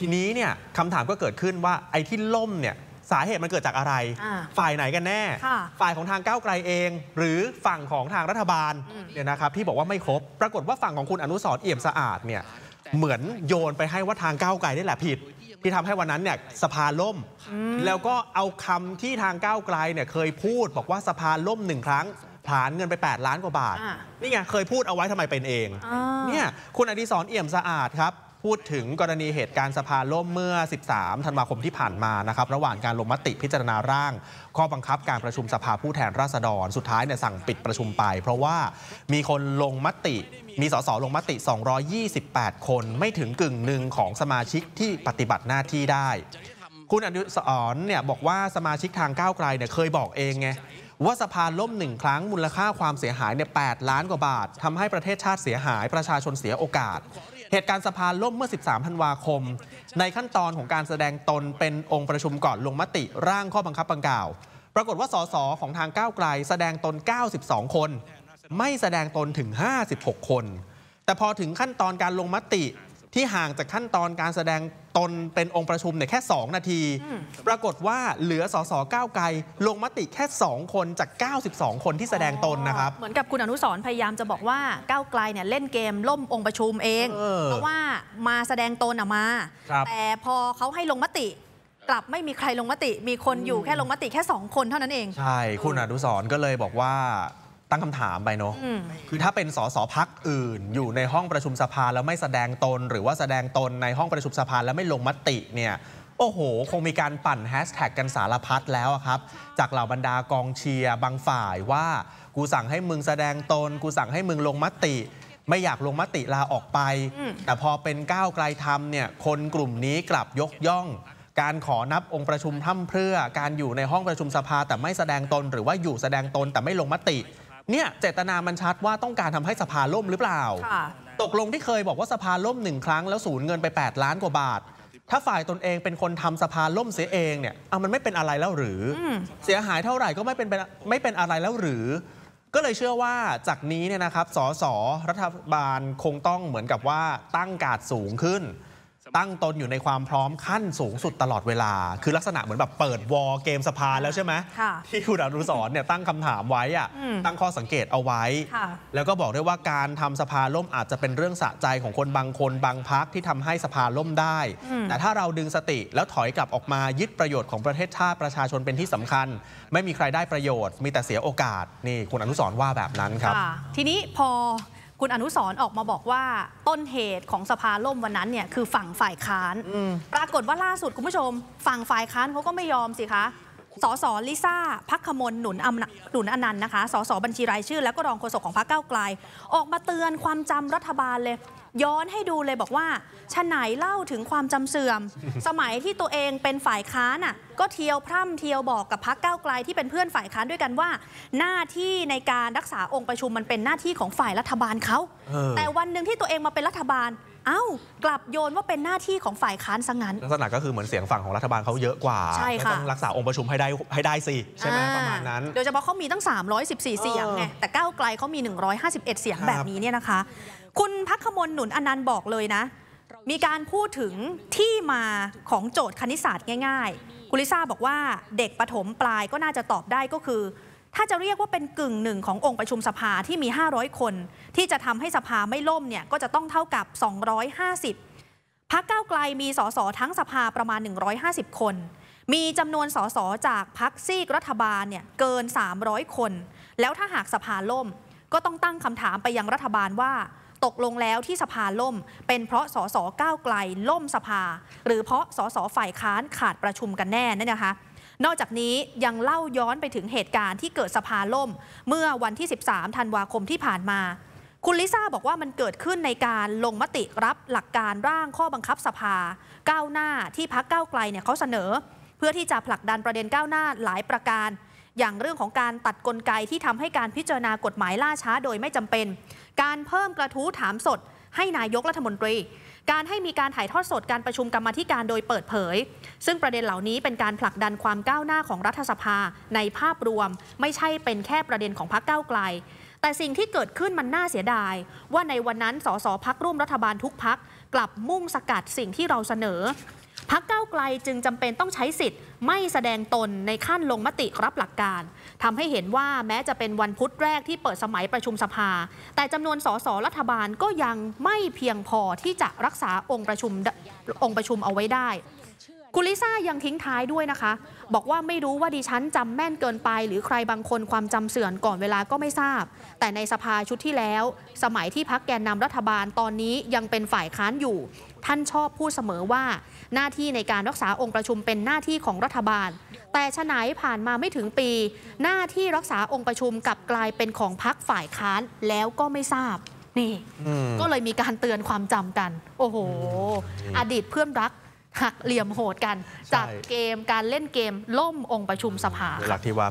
ทีนี้เนี่ยคำถามก็เกิดขึ้นว่าไอ้ที่ล่มเนี่ยสาเหตุมันเกิดจากอะไร ฝ่ายไหนกันแน่ฝ่ายของทางก้าวไกลเอง หรือฝั่งของทางรัฐบาลเนี่ยนะครับที่บอกว่าไม่ครบปรากฏว่าฝั่งของคุณอนุสรเอี่ยมสะอาดเนี่ยเหมือนโยนไปให้ว่าทางก้าวไกลนี่แหละผิด ที่ทำให้วันนั้นเนี่ยสภาล่ม แล้วก็เอาคำที่ทางก้าวไกลเนี่ยเคยพูดบอกว่าสภาล่มหนึ่งครั้ง ผ่านเงินไป 8 ล้านกว่าบาท นี่ไงเคยพูดเอาไว้ทำไมเป็นเองเนี่ยคุณอดีศรเอี่ยมสะอาดครับพูดถึงกรณีเหตุการณ์สภาล่มเมื่อ 13 ธันวาคมที่ผ่านมานะครับ ระหว่างการลงมติพิจารณาร่าง ข้อบังคับการประชุมสภาผู้แทนราษฎร สุดท้ายเนี่ยสั่งปิดประชุมไป เพราะว่า มีคนลงมติมีสสลงมติ 228 คนไม่ถึงกึ่งหนึ่งของสมาชิกที่ปฏิบัติหน้าที่ได้ คุณอนุสรเนี่ยบอกว่าสมาชิกทางก้าวไกลเนี่ยเคยบอกเองไงว่าสะพานล่มหนึ่งครั้งมูลค่าความเสียหายเนี่ยแล้านกว่าบาททำให้ประเทศชาติเสียหายประชาชนเสียโอกาส เหตุการณ์สะพานล่มเมื่อ 13ธันวาคม ในขั้นตอนของการแสดงตนเป็นองค์ประชุมก่อนลงมติร่างข้อบังคับบังกล่าว ปรากฏว่าสสของทางก้าวไกล แสดงตน 92 คน ไม่แสดงตนถึง 56 คน แต่พอถึงขั้นตอนการลงมติที่ห่างจากขั้นตอนการแสดงตนเป็นองค์ประชุมเนี่ยแค่ 2 นาที ปรากฏว่าเหลือสสก้าวไกลลงมติแค่ 2 คนจาก 92 คนที่แสดงตนนะครับเหมือนกับคุณอนุสรพยายามจะบอกว่าก้าวไกลเนี่ยเล่นเกมล่มองค์ประชุมเองเพราะว่ามาแสดงตนมาแต่พอเขาให้ลงมติ กลับไม่มีใครลงมติมีคนอยู่แค่ลงมติแค่2คนเท่านั้นเองใช่คุณอนุสรก็เลยบอกว่าตั้งคำถามไปเนาะคือถ้าเป็นสสพักอื่น อยู่ในห้องประชุมสภาแล้วไม่แสดงตน หรือว่าแสดงตนในห้องประชุมสภาแล้วไม่ลงมติเนี่ย โอ้โห คงมีการปั่นแฮชแท็กกันสารพัดแล้วครับ จากเหล่าบรรดากองเชียร์บางฝ่ายว่ากูสั่งให้มึงแสดงตน กูสั่งให้มึงลงมติ ไม่อยากลงมติลาออกไป แต่พอเป็นก้าวไกลทำเนี่ยคนกลุ่มนี้กลับยกย่อง การขอนับองค์ประชุมท่ำเพื่อการอยู่ในห้องประชุมสภาแต่ไม่แสดงตน หรือว่าอยู่แสดงตนแต่ไม่ลงมติเนี่ยเจตนามันชัดว่าต้องการทำให้สภาล่มหรือเปล่าตกลงที่เคยบอกว่าสภาล่มหนึ่งครั้งแล้วสูญเงินไป8ล้านกว่าบาทถ้าฝ่ายตนเองเป็นคนทำสภาล่มเสียเองเนี่ยเอามันไม่เป็นอะไรแล้วหรือ เสียหายเท่าไหร่ก็ไม่เป็นไม่เป็นอะไรแล้วหรือ ก็เลยเชื่อว่าจากนี้เนี่ยนะครับสสรัฐบาลคงต้องเหมือนกับว่าตั้งกาดสูงขึ้นตั้งตนอยู่ในความพร้อมขั้นสูงสุดตลอดเวลา คือลักษณะเหมือนแบบเปิดวอลเกมสภาแล้วใช่ไหม ที่คุณอนุสรเนี่ยตั้งคำถามไว้อะตั้งข้อสังเกตเอาไว้ แล้วก็บอกด้วยว่าการทำสภาล่มอาจจะเป็นเรื่องสะใจของคนบางคนบางพักที่ทำให้สภาล่มได้ แต่ถ้าเราดึงสติแล้วถอยกลับออกมายึดประโยชน์ของประเทศชาติประชาชนเป็นที่สำคัญ ไม่มีใครได้ประโยชน์ มีแต่เสียโอกาส นี่คุณอนุสรว่าแบบนั้นครับ ทีนี้พอคุณอนุสรออกมาบอกว่าต้นเหตุของสภาล่มวันนั้นเนี่ย คือฝั่งฝ่ายค้านปรากฏว่าล่าสุดคุณผู้ชม ฝั่งฝ่ายค้านเขาก็ไม่ยอมสิคะสสลิซ่าพักขมลหนุนอหนุนอนันต์นะคะสสบัญชีรายชื่อ แล้วก็รองโฆษกของพรรคเก้าไกล ออกมาเตือนความจำรัฐบาลเลยย้อนให้ดูเลยบอกว่าชนไหนเล่าถึงความจำเสื่อม สมัยที่ตัวเองเป็นฝ่ายค้านอ่ะก็เทียวพร่ำเทียวบอกกับพักเก้าไกลที่เป็นเพื่อนฝ่ายค้านด้วยกันว่าหน้าที่ในการรักษาองค์ประชุมมันเป็นหน้าที่ของฝ่ายรัฐบาลเขา แต่วันหนึ่งที่ตัวเองมาเป็นรัฐบาล เอา้ากลับโยนว่าเป็นหน้าที่ของฝ่ายค้านซะงั้น ลักษณะก็คือเหมือนเสียงฝั่งของรัฐบาลเขาเยอะกว่า ใช่ค่ะต้องรักษาองค์ประชุมให้ได้ให้ได้สิใช่ไหมประมาณนั้นโดยเฉพาะเขามีตั้ง 314 เสียงไง แต่เก้าไกลเขามี 151 เสียงแบบนี้เนี่ยนะคะ คุณพักขมลหนนุนอนันต์บอกเลยนะ มีการพูดถึงที่มาของโจทย์คณิตศาสตร์ง่ายๆคุณลิซ่าบอกว่าเด็กปฐมปลายก็น่าจะตอบได้ก็คือ ถ้าจะเรียกว่าเป็นกึ่งหนึ่งขององค์ประชุมสภาที่มี 500 คน ที่จะทำให้สภาไม่ล่มเนี่ยก็จะต้องเท่ากับ 250 พักเก้าไกลมีสสทั้งสภาประมาณ 150 คน มีจำนวนสสจากพักซีกรัฐบาลเนี่ยเกิน 300 คน แล้วถ้าหากสภาล่มก็ต้องตั้งคำถามไปยังรัฐบาลว่าตกลงแล้วที่สภาล่มเป็นเพราะสสก้าวไกลล่มสภา หรือเพราะสสฝ่ายค้านขาดประชุมกันแน่นั่นนะคะนอกจากนี้ยังเล่าย้อนไปถึงเหตุการณ์ที่เกิดสภาล่ม เมื่อวันที่ 13ธันวาคมที่ผ่านมา คุณลิซ่าบอกว่ามันเกิดขึ้นในการลงมติรับหลักการร่างข้อบังคับสภาก้าวหน้าที่พักก้าวไกลเนี่ยเขาเสนอ เพื่อที่จะผลักดันประเด็นก้าวหน้าหลายประการอย่างเรื่องของการตัดกลไกที่ทำให้การพิจารณากฎหมายล่าช้าโดยไม่จำเป็น การเพิ่มกระทู้ถามสด ให้นายกรัฐมนตรี การให้มีการถ่ายทอดสดการประชุมกรรมธิการโดยเปิดเผย ซึ่งประเด็นเหล่านี้เป็นการผลักดันความก้าวหน้าของรัฐสภาในภาพรวมไม่ใช่เป็นแค่ประเด็นของพรรคก้าวไกล แต่สิ่งที่เกิดขึ้นมันน่าเสียดาย ว่าในวันนั้น สสพักร่วมรัฐบาลทุกพักกลับมุ่งสกัดสิ่งที่เราเสนอพักเก้าไกลจึงจำเป็นต้องใช้สิทธิ์ไม่แสดงตนในขั้นลงมติรับหลักการ ทำให้เห็นว่าแม้จะเป็นวันพุธแรกที่เปิดสมัยประชุมสภา แต่จำนวนสสรัฐบาลก็ยังไม่เพียงพอที่จะรักษาองค์ประชุมองค์ประชุมเอาไว้ได้คุณลิซ่า ยังทิ้งท้ายด้วยนะคะ บอกว่าไม่รู้ว่าดิฉันจำแม่นเกินไป หรือใครบางคนความจำเสื่อมก่อนเวลาก็ไม่ทราบ แต่ในสภาชุดที่แล้ว สมัยที่พักแกนนำรัฐบาลตอนนี้ยังเป็นฝ่ายค้านอยู่ ท่านชอบพูดเสมอว่า หน้าที่ในการรักษาองค์ประชุมเป็นหน้าที่ของรัฐบาล แต่ฉไหนผ่านมาไม่ถึงปี หน้าที่รักษาองค์ประชุมกลับกลายเป็นของพักฝ่ายค้านแล้วก็ไม่ทราบนี่ก็เลยมีการเตือนความจำกัน โอ้โห อดีตเพื่อนรักหักเหลี่ยมโหดกัน จากเกมการเล่นเกม ล่มองค์ประชุมสภาหลักที่ว่า